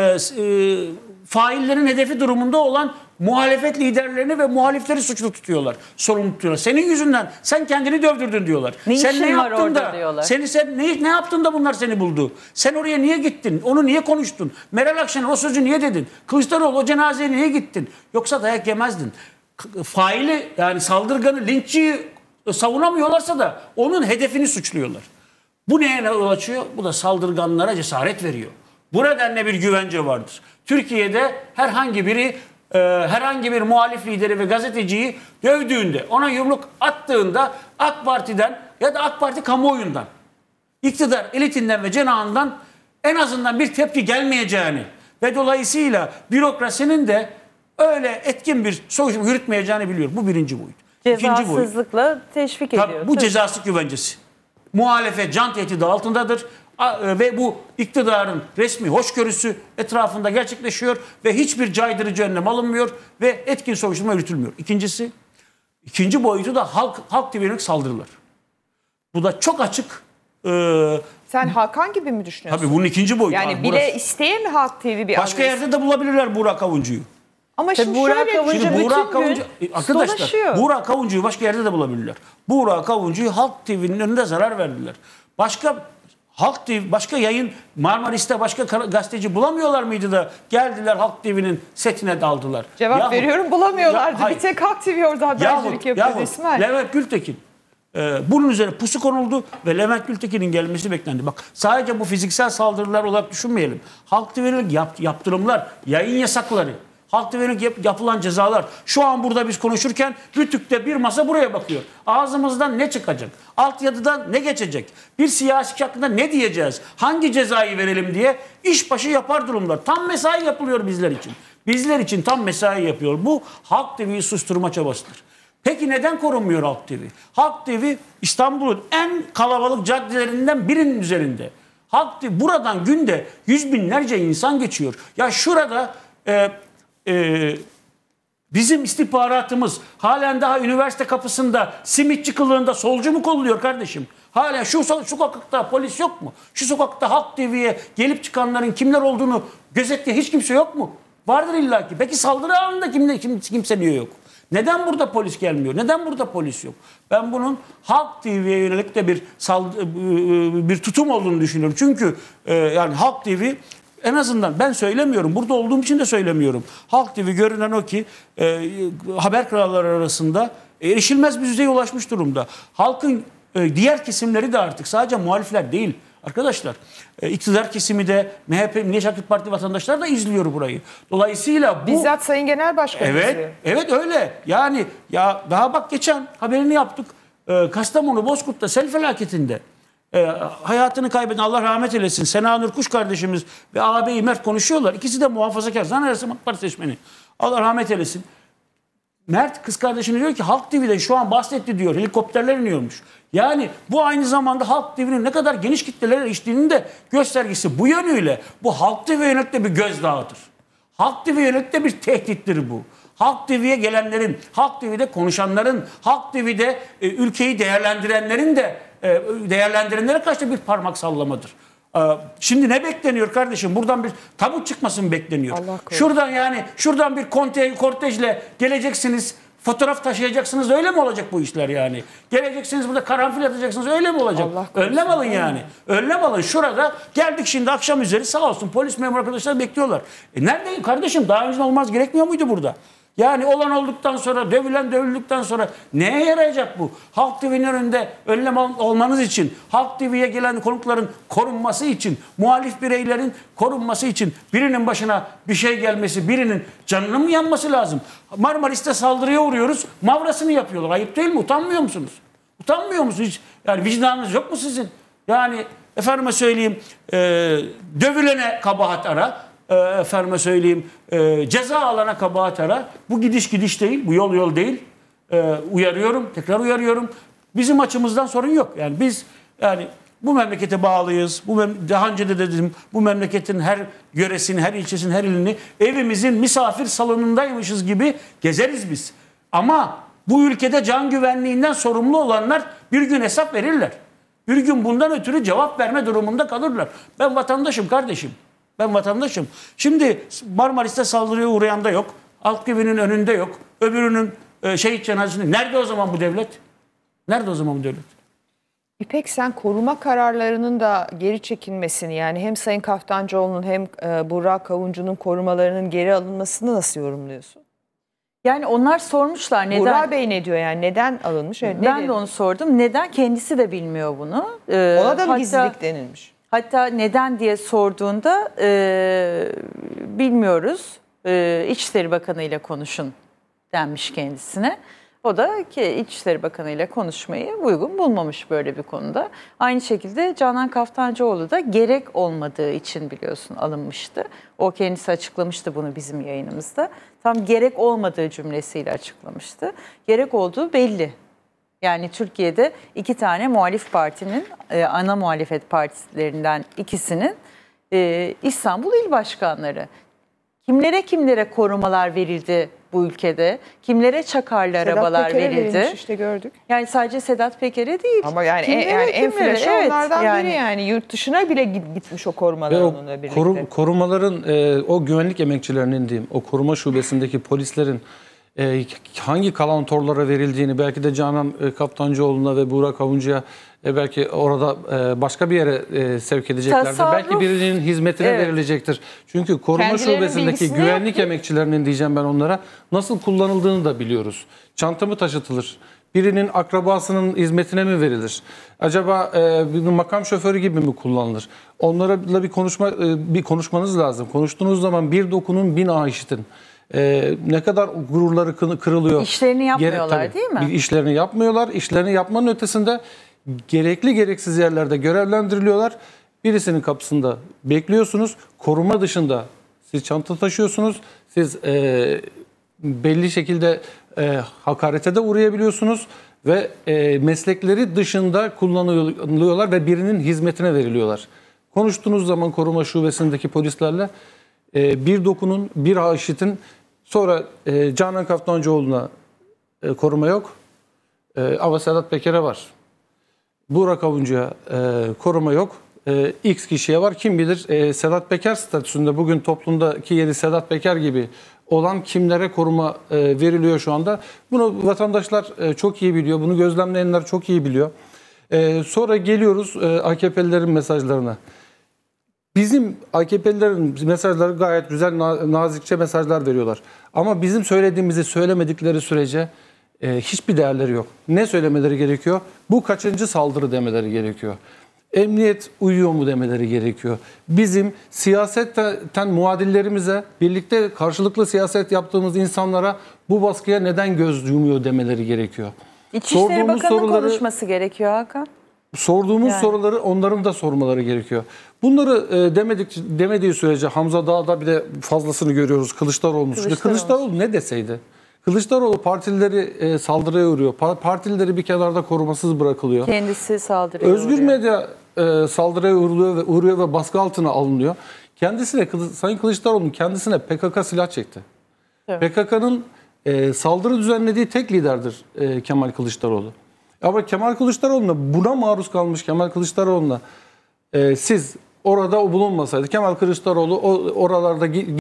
E, e, faillerin hedefi durumunda olan muhalefet liderlerini ve muhalifleri suçlu tutuyorlar. Sorumlu tutuyorlar. Senin yüzünden sen kendini dövdürdün diyorlar. Ne sen ne yaptın da seni sen ne, ne yaptın da bunlar seni buldu? Sen oraya niye gittin? Onu niye konuştun? Meral Akşener o sözü niye dedin? Kılıçdaroğlu o cenazeye niye gittin? Yoksa dayak yemezdin. E, faili yani saldırganı, linççiyi savunamıyorlarsa da onun hedefini suçluyorlar. Bu neye yol açıyor? Bu da saldırganlara cesaret veriyor. Bu nedenle bir güvence vardır. Türkiye'de herhangi biri e, herhangi bir muhalif lideri ve gazeteciyi dövdüğünde, ona yumruk attığında AK Parti'den ya da AK Parti kamuoyundan, iktidar elitinden ve cenahından en azından bir tepki gelmeyeceğini ve dolayısıyla bürokrasinin de öyle etkin bir sonuç yürütmeyeceğini biliyor. Bu birinci boyut. Cezasızlıkla İkinci boyut. teşvik ediyor. Tabii, bu tabii. cezasızlık güvencesi. Muhalefet can tehdidi altındadır. E, ve bu iktidarın resmi hoşgörüsü etrafında gerçekleşiyor ve hiçbir caydırıcı önlem alınmıyor ve etkin soruşturma yürütülmüyor. İkincisi, ikinci boyutu da halk halk yönelik saldırılar. Bu da çok açık e, sen Hakan gibi mi düşünüyorsun? Tabii bunun ikinci boyutu. Yani bile burası. isteye mi Halk TV bir Başka adres? yerde de bulabilirler Burak Avuncu'yu. Ama şimdi Burak şöyle, Avuncu şimdi Burak bütün Avuncu, gün arkadaşlar, dolaşıyor. Burak Avuncu'yu başka yerde de bulabilirler. Burak Avuncu'yu e, Halk TV'nin önünde zarar verdiler. Başka Halk TV başka yayın Marmaris'te başka gazeteci bulamıyorlar mıydı da geldiler Halk TV'nin setine daldılar. Cevap yahut, veriyorum bulamıyorlardı. Ya, bir tek Halk TV orada habercilik yapıyordu yahut, İsmail. Levent Gültekin. E, bunun üzerine pusu konuldu ve Levent Gültekin'in gelmesi beklendi. Bak sadece bu fiziksel saldırılar olarak düşünmeyelim. Halk TV'nin yap, yaptırımlar, yayın yasakları Halkta verin yapılan cezalar. Şu an burada biz konuşurken Rütük'te bir masa buraya bakıyor. Ağzımızdan ne çıkacak? Alt yadıdan ne geçecek? Bir siyasi hakkında ne diyeceğiz? Hangi cezayı verelim diye işbaşı yapar durumlar. Tam mesai yapılıyor bizler için. Bizler için tam mesai yapıyor. Bu Halk TV'yi susturma çabasıdır. Peki neden korunmuyor Halk TV? Halk TV İstanbul'un en kalabalık caddelerinden birinin üzerinde. Halk TV buradan günde yüz binlerce insan geçiyor. Ya şurada e, e, bizim istihbaratımız halen daha üniversite kapısında simitçi kılığında solcu mu kolluyor kardeşim? Hala şu, şu sokakta polis yok mu? Şu sokakta Halk TV'ye gelip çıkanların kimler olduğunu gözetleyen hiç kimse yok mu? Vardır illaki. Belki saldırı anında kimde, kim, kimse niye yok. Neden burada polis gelmiyor? Neden burada polis yok? Ben bunun Halk TV'ye yönelik de bir e, e, bir tutum olduğunu düşünüyorum. Çünkü e, yani Halk TV en azından ben söylemiyorum. Burada olduğum için de söylemiyorum. Halk TV görünen o ki e, haber kralları arasında erişilmez bir düzeye ulaşmış durumda. Halkın e, diğer kesimleri de artık sadece muhalifler değil. Arkadaşlar e, iktidar kesimi de MHP Milliyetçi Aktif Parti vatandaşları da izliyor burayı. Dolayısıyla bu... Bizzat Sayın Genel Başkan Evet, izliyor. evet öyle. Yani ya daha bak geçen haberini yaptık. E, Kastamonu Bozkurt'ta sel felaketinde e, hayatını kaybeden Allah rahmet eylesin. Sena Nurkuş kardeşimiz ve ağabeyi Mert konuşuyorlar. İkisi de muhafazakar. Zannedersem AK Parti seçmeni. Allah rahmet eylesin. Mert kız kardeşine diyor ki Halk TV'de şu an bahsetti diyor. Helikopterler iniyormuş. Yani bu aynı zamanda Halk TV'nin ne kadar geniş kitlelere içtiğinin de göstergesi. Bu yönüyle bu Halk TV yönelikte bir gözdağıdır. Halk TV yönelikte bir tehdittir bu. Halk TV'ye gelenlerin, Halk TV'de konuşanların, Halk TV'de e, ülkeyi değerlendirenlerin de e, değerlendirenlere karşı bir parmak sallamadır. E, şimdi ne bekleniyor kardeşim? Buradan bir tabut çıkması mı bekleniyor? Şuradan yani şuradan bir konte, kortejle geleceksiniz. Fotoğraf taşıyacaksınız öyle mi olacak bu işler yani? Geleceksiniz burada karanfil atacaksınız öyle mi olacak? Allah Önlem alın yani. Önlem alın. Şurada geldik şimdi akşam üzeri sağ olsun polis memur arkadaşlar bekliyorlar. E neredeyim kardeşim? Daha önce olmaz gerekmiyor muydu burada? Yani olan olduktan sonra, dövülen dövüldükten sonra neye yarayacak bu? Halk TV'nin önünde önlem olmanız için, Halk TV'ye gelen konukların korunması için, muhalif bireylerin korunması için birinin başına bir şey gelmesi, birinin canının mı yanması lazım? Marmaris'te saldırıya uğruyoruz, mavrasını yapıyorlar. Ayıp değil mi? Utanmıyor musunuz? Utanmıyor musunuz? Hiç, yani vicdanınız yok mu sizin? Yani efendime söyleyeyim, e, dövülene kabahat ara, e, efendime söyleyeyim e, ceza alana kabahat ara. Bu gidiş gidiş değil, bu yol yol değil. E, uyarıyorum, tekrar uyarıyorum. Bizim açımızdan sorun yok. Yani biz yani bu memlekete bağlıyız. Bu mem daha önce de dedim bu memleketin her yöresini, her ilçesini, her ilini evimizin misafir salonundaymışız gibi gezeriz biz. Ama bu ülkede can güvenliğinden sorumlu olanlar bir gün hesap verirler. Bir gün bundan ötürü cevap verme durumunda kalırlar. Ben vatandaşım kardeşim. Ben vatandaşım. Şimdi Marmaris'te saldırıya uğrayan da yok. Alt evinin önünde yok. Öbürünün e, şehit cenazesinde. Nerede o zaman bu devlet? Nerede o zaman bu devlet? İpek sen koruma kararlarının da geri çekilmesini yani hem Sayın Kaftancıoğlu'nun hem e, Burak Kavuncu'nun korumalarının geri alınmasını nasıl yorumluyorsun? Yani onlar sormuşlar neden? Burak Bey ne diyor yani neden alınmış? Evet, ben neden? de onu sordum. Neden kendisi de bilmiyor bunu? Ee, Ona da mı hatta... gizlilik denilmiş? Hatta neden diye sorduğunda e, bilmiyoruz. E, İçişleri Bakanı ile konuşun denmiş kendisine. O da ki İçişleri Bakanı ile konuşmayı uygun bulmamış böyle bir konuda. Aynı şekilde Canan Kaftancıoğlu da gerek olmadığı için biliyorsun alınmıştı. O kendisi açıklamıştı bunu bizim yayınımızda. Tam gerek olmadığı cümlesiyle açıklamıştı. Gerek olduğu belli yani Türkiye'de iki tane muhalif partinin, e, ana muhalefet partilerinden ikisinin e, İstanbul il başkanları. Kimlere kimlere korumalar verildi bu ülkede? Kimlere çakarlı Sedat arabalar Peker'e verildi? işte gördük. Yani sadece Sedat Peker'e değil. Ama yani, kimlere, en, yani en flaşı evet, onlardan yani. biri yani. Yurt dışına bile gitmiş o korumalar o onunla birlikte. Korum, korumaların, e, o güvenlik emekçilerinin diyeyim, o koruma şubesindeki polislerin e, hangi kalan torlara verildiğini belki de Canan e, Kaptancıoğlu'na ve Burak Avuncu'ya e, belki orada e, başka bir yere e, sevk edeceklerdir. Tasarruf. Belki birinin hizmetine evet. verilecektir. Çünkü koruma şubesindeki güvenlik yapayım. emekçilerinin diyeceğim ben onlara nasıl kullanıldığını da biliyoruz. Çantamı mı taşıtılır? Birinin akrabasının hizmetine mi verilir? Acaba e, bir makam şoförü gibi mi kullanılır? Onlarla bir konuşma e, bir konuşmanız lazım. Konuştuğunuz zaman bir dokunun bin ah işitin e, ne kadar gururları kırılıyor. İşlerini yapmıyorlar Gere, tabii, değil mi? İşlerini yapmıyorlar. İşlerini yapmanın ötesinde gerekli gereksiz yerlerde görevlendiriliyorlar. Birisinin kapısında bekliyorsunuz. Koruma dışında siz çanta taşıyorsunuz. Siz e, belli şekilde e, hakarete de uğrayabiliyorsunuz ve e, meslekleri dışında kullanılıyorlar ve birinin hizmetine veriliyorlar. Konuştuğunuz zaman koruma şubesindeki polislerle e, bir dokunun, bir haşitin sonra e, Canan Kaftancıoğlu'na e, koruma yok. E, ama Sedat Peker'e var. Burak Avuncu'ya e, koruma yok. E, X kişiye var. Kim bilir e, Sedat Peker statüsünde bugün toplumdaki yeri Sedat Peker gibi olan kimlere koruma e, veriliyor şu anda. Bunu vatandaşlar e, çok iyi biliyor. Bunu gözlemleyenler çok iyi biliyor. E, sonra geliyoruz e, AKP'lilerin mesajlarına. Bizim AKP'lilerin mesajları gayet güzel, nazikçe mesajlar veriyorlar. Ama bizim söylediğimizi söylemedikleri sürece e, hiçbir değerleri yok. Ne söylemeleri gerekiyor? Bu kaçıncı saldırı demeleri gerekiyor. Emniyet uyuyor mu demeleri gerekiyor. Bizim siyasetten muadillerimize, birlikte karşılıklı siyaset yaptığımız insanlara bu baskıya neden göz yumuyor demeleri gerekiyor. İçişleri Sorduğumuz Bakanı'nın soruları... konuşması gerekiyor Hakan. Sorduğumuz yani. soruları onların da sormaları gerekiyor. Bunları e, demedik demediği sürece Hamza Dağ'da bir de fazlasını görüyoruz Kılıçdaroğlu'nun Kılıçdaroğlu. Kılıçdaroğlu ne deseydi? Kılıçdaroğlu partilileri e, saldırıya uğruyor. Partilileri bir kenarda korumasız bırakılıyor. Kendisi saldırıya Özgür uğruyor. medya e, saldırıya uğruyor ve, uğruyor ve baskı altına alınıyor. Kendisine Sayın Kılıçdaroğlu'nun kendisine PKK silah çekti. Evet. PKK'nın e, saldırı düzenlediği tek liderdir e, Kemal Kılıçdaroğlu. Ama Kemal Kılıçdaroğlu'na buna maruz kalmış Kemal Kılıçdaroğlu'na e, siz orada o bulunmasaydı Kemal Kılıçdaroğlu o, oralarda